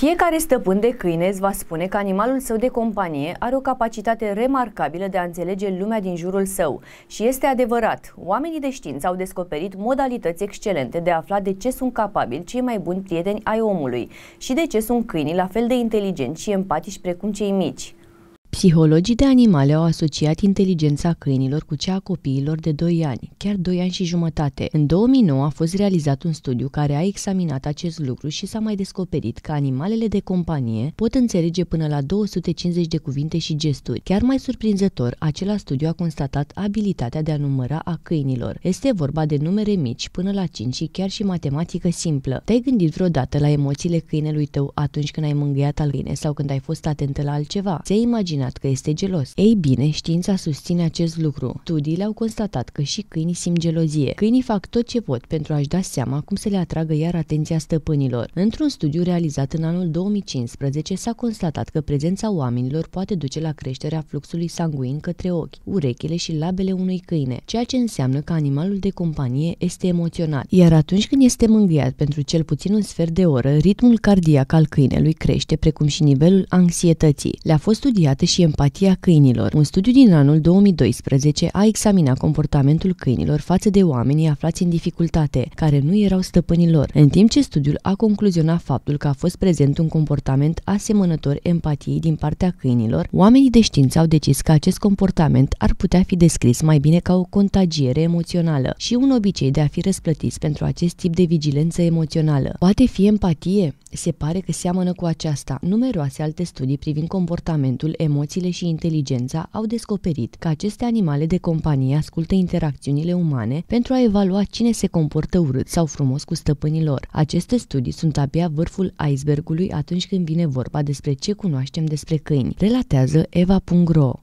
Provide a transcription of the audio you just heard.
Fiecare stăpân de câine îți va spune că animalul său de companie are o capacitate remarcabilă de a înțelege lumea din jurul său. Și este adevărat, oamenii de știință au descoperit modalități excelente de a afla de ce sunt capabili cei mai buni prieteni ai omului și de ce sunt câinii la fel de inteligenți și empatici precum cei mici. Psihologii de animale au asociat inteligența câinilor cu cea a copiilor de 2 ani, chiar 2 ani și jumătate. În 2009 a fost realizat un studiu care a examinat acest lucru și s-a mai descoperit că animalele de companie pot înțelege până la 250 de cuvinte și gesturi. Chiar mai surprinzător, acela studiu a constatat abilitatea de a număra a câinilor. Este vorba de numere mici până la 5 și chiar și matematică simplă. Te-ai gândit vreodată la emoțiile câinelui tău atunci când ai mângâiat al câine sau când ai fost atentă la altceva? Ți-ai imaginat menționat că este gelos. Ei bine, știința susține acest lucru. Studiile au constatat că și câinii simt gelozie. Câinii fac tot ce pot pentru a-și da seama cum să le atragă iar atenția stăpânilor. Într-un studiu realizat în anul 2015 s-a constatat că prezența oamenilor poate duce la creșterea fluxului sanguin către ochi, urechile și labele unui câine, ceea ce înseamnă că animalul de companie este emoționat. Iar atunci când este mângâiat pentru cel puțin un sfert de oră, ritmul cardiac al câinelui crește, precum și nivelul anxietății. Le-a fost studiată și și empatia câinilor. Un studiu din anul 2012 a examinat comportamentul câinilor față de oamenii aflați în dificultate, care nu erau stăpânii lor, în timp ce studiul a concluzionat faptul că a fost prezent un comportament asemănător empatiei din partea câinilor, oamenii de știință au decis că acest comportament ar putea fi descris mai bine ca o contagiere emoțională și un obicei de a fi răsplătiți pentru acest tip de vigilență emoțională. Poate fi empatie? Se pare că seamănă cu aceasta numeroase alte studii privind comportamentul emoțional emoțiile și inteligența au descoperit că aceste animale de companie ascultă interacțiunile umane pentru a evalua cine se comportă urât sau frumos cu stăpânii lor. Aceste studii sunt abia vârful icebergului atunci când vine vorba despre ce cunoaștem despre câini, relatează Pungro.